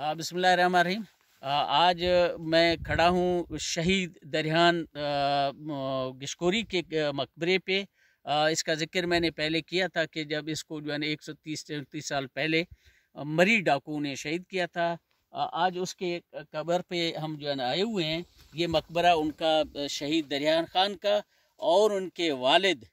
बिसमीम आज मैं खड़ा हूँ शहीद दरहान गशकोरी के मकबरे पे इसका ज़िक्र मैंने पहले किया था कि जब इसको जो है ना एक सौ तीस चौंतीस साल पहले मरी डाकू ने शहीद किया था आज उसके कबर पे हम जो है ना आए हुए हैं ये मकबरा उनका शहीद दरहान ख़ान का और उनके वालिद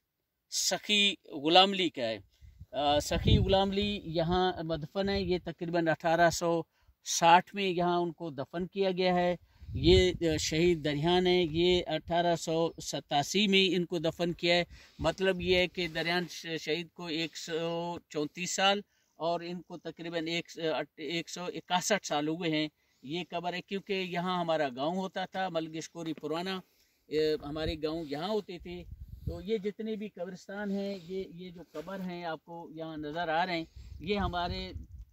सखी गुलामली का है सखी गुलामली यहाँ मदफन है ये तकरीबन अठारह सौ साठ में यहाँ उनको दफन किया गया है ये शहीद दरियान है ये अठारह में इनको दफन किया है मतलब ये है कि दरियान शहीद को एक साल और इनको तकरीबन एक एक सौ इकसठ साल हुए हैं ये कबर है क्योंकि यहाँ हमारा गांव होता था मलगिशकोरी पुराना हमारे गांव यहाँ होते थे तो ये जितने भी कब्रिस्तान हैं ये ये जो कबर हैं आपको यहाँ नज़र आ रहे हैं ये हमारे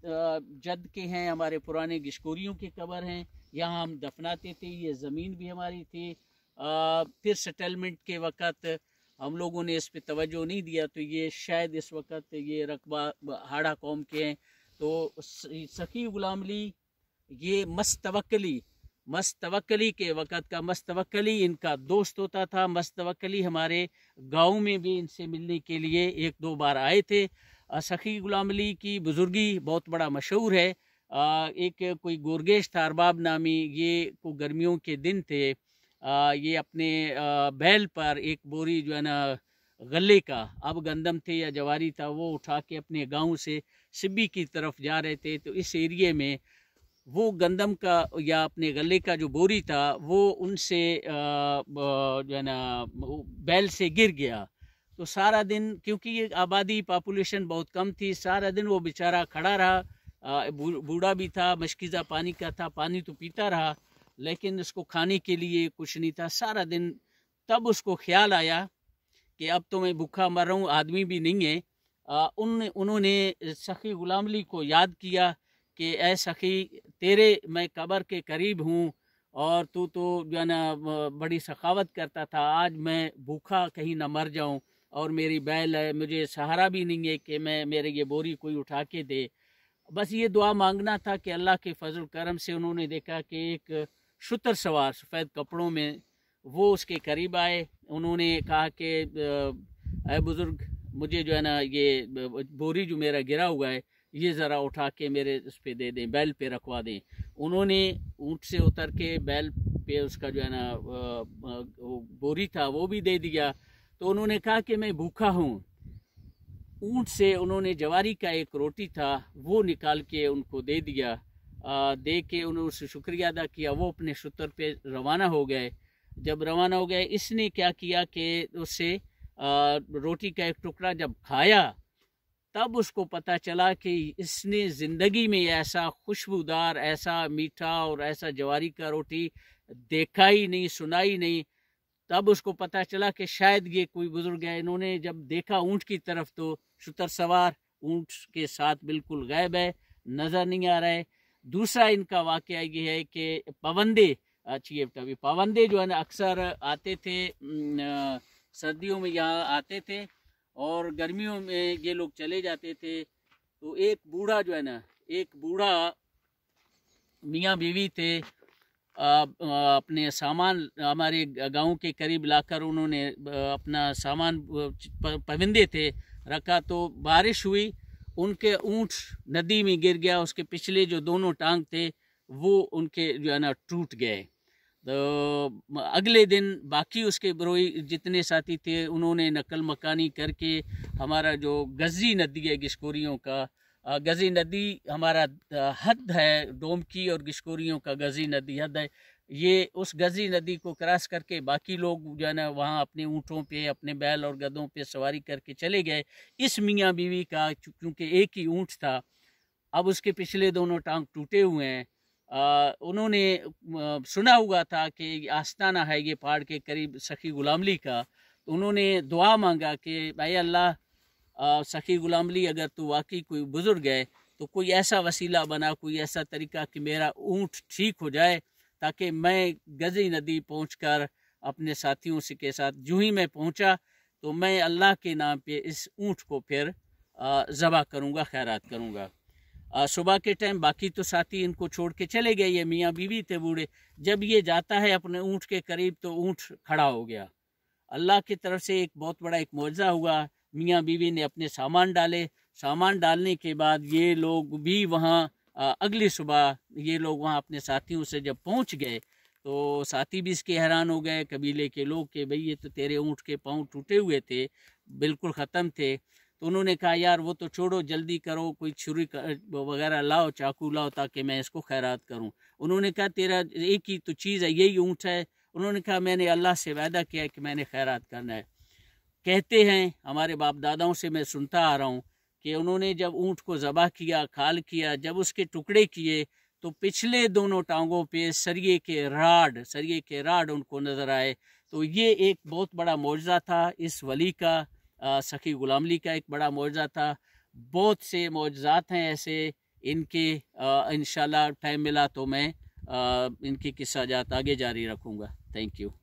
जद के हैं हमारे पुराने गिशकोरियों के कबर हैं यहाँ हम दफनाते थे ये ज़मीन भी हमारी थी फिर सेटलमेंट के वक़्त हम लोगों ने इस पर तोज्जो नहीं दिया तो ये शायद इस वक्त ये रकबा हाड़ा कौम के हैं तो सखी गुलामली ये मस्तवक्ली मस्तवक्ली के वक़्त का मस्तवक्ली इनका दोस्त होता था मस्तवक्ली हमारे गांव में भी इनसे मिलने के लिए एक दो बार आए थे सखी गुलाम अली की बुज़ुर्गी बहुत बड़ा मशहूर है एक कोई गोरगेश था अरबाब नामी ये को गर्मियों के दिन थे ये अपने बैल पर एक बोरी जो है ना गले का अब गंदम थे या जवारी था वो उठा के अपने गांव से सिब्बी की तरफ जा रहे थे तो इस एरिए में वो गंदम का या अपने गले का जो बोरी था वो उनसे जो है ना बैल से गिर गया तो सारा दिन क्योंकि ये आबादी पॉपुलेशन बहुत कम थी सारा दिन वो बेचारा खड़ा रहा बूढ़ा भी था मशकीज़ा पानी का था पानी तो पीता रहा लेकिन उसको खाने के लिए कुछ नहीं था सारा दिन तब उसको ख्याल आया कि अब तो मैं भूखा मर रहा हूँ आदमी भी नहीं है आ, उन उन्होंने सखी गुलामली को याद किया कि ए सखी तेरे मैं कबर के करीब हूँ और तू तो जो है ना बड़ी सखावत करता था आज मैं भूखा कहीं ना मर जाऊँ और मेरी बैल है मुझे सहारा भी नहीं है कि मैं मेरे ये बोरी कोई उठा के दे बस ये दुआ मांगना था कि अल्लाह के फजल करम से उन्होंने देखा कि एक शुतर सवार सफ़ेद कपड़ों में वो उसके करीब आए उन्होंने कहा कि अः बुज़ुर्ग मुझे जो है ना ये बोरी जो मेरा गिरा हुआ है ये ज़रा उठा के मेरे उस पर दे दें बैल पे रखवा दें उन्होंने ऊँट से उतर के बैल पे उसका जो है ना बोरी था वो भी दे दिया तो उन्होंने कहा कि मैं भूखा हूँ ऊंट से उन्होंने जवारी का एक रोटी था वो निकाल के उनको दे दिया आ, दे के उन्होंने उससे शुक्रिया अदा किया वो अपने शुतर पे रवाना हो गए जब रवाना हो गए इसने क्या किया कि उससे रोटी का एक टुकड़ा जब खाया तब उसको पता चला कि इसने ज़िंदगी में ऐसा खुशबूदार ऐसा मीठा और ऐसा जवारी का रोटी देखा ही नहीं सुना ही नहीं तब उसको पता चला कि शायद ये कोई बुजुर्ग है इन्होंने जब देखा ऊँट की तरफ तो शुतर सवार ऊँट के साथ बिल्कुल गायब है नज़र नहीं आ रहा है दूसरा इनका वाक़ ये है कि पवंदे अच्छी टवी पवंदे जो है ना अक्सर आते थे सर्दियों में यहाँ आते थे और गर्मियों में ये लोग चले जाते थे तो एक बूढ़ा जो है ना एक बूढ़ा मियाँ बीवी थे अपने सामान हमारे गांव के करीब लाकर उन्होंने अपना सामान पविंदे थे रखा तो बारिश हुई उनके ऊँट नदी में गिर गया उसके पिछले जो दोनों टांग थे वो उनके जो है ना टूट गए तो अगले दिन बाकी उसके बरोई जितने साथी थे उन्होंने नकल मकानी करके हमारा जो गजी नदी है गिशकोरियों का गज़ी नदी हमारा हद है डोमकी और गिशकोरियों का गज़ी नदी हद है ये उस गज़ी नदी को क्रॉस करके बाकी लोग जो है ना वहाँ अपने ऊँटों पे अपने बैल और गदों पे सवारी करके चले गए इस मियाँ बीवी का क्योंकि एक ही ऊँट था अब उसके पिछले दोनों टांग टूटे हुए हैं उन्होंने सुना हुआ था कि आस्ताना है ये पहाड़ के करीब सखी गुलामली का तो उन्होंने दुआ मांगा कि भाई अल्लाह सखी गुलामली अगर तो वाकई कोई बुज़ुर्ग है तो कोई ऐसा वसीला बना कोई ऐसा तरीका कि मेरा ऊँट ठीक हो जाए ताकि मैं गजी नदी पहुँच अपने साथियों से के साथ जूँ ही मैं पहुँचा तो मैं अल्लाह के नाम पे इस ऊँट को फिर ज़बा करूँगा खैरात करूँगा सुबह के टाइम बाकी तो साथी इनको छोड़ के चले गए ये मियाँ बीवी थे बूढ़े जब ये जाता है अपने ऊँट के करीब तो ऊँट खड़ा हो गया अल्लाह की तरफ से एक बहुत बड़ा एक मुआवजा हुआ मियाँ बीवी ने अपने सामान डाले सामान डालने के बाद ये लोग भी वहाँ अगली सुबह ये लोग वहाँ अपने साथियों से जब पहुँच गए तो साथी भी इसके हैरान हो गए कबीले के लोग के भई ये तो तेरे ऊँट के पाँव टूटे हुए थे बिल्कुल ख़त्म थे तो उन्होंने कहा यार वो तो छोड़ो जल्दी करो कोई छुरी वगैरह लाओ चाकू लाओ ताकि मैं इसको खैरात करूं उन्होंने कहा तेरा एक ही तो चीज़ है यही ऊँट है उन्होंने कहा मैंने अल्लाह से वादा किया कि मैंने खैरात करना है कहते हैं हमारे बाप दादाओं से मैं सुनता आ रहा हूँ कि उन्होंने जब ऊँट को ज़बह किया खाल किया जब उसके टुकड़े किए तो पिछले दोनों टांगों पे सरिये के राड सरिये के राड उनको नज़र आए तो ये एक बहुत बड़ा मुआवजा था इस वली का सखी गुलामली का एक बड़ा मुआवजा था बहुत से मुआवजात हैं ऐसे इनके इन टाइम मिला तो मैं आ, इनकी किस्सा जात आगे जारी रखूँगा थैंक यू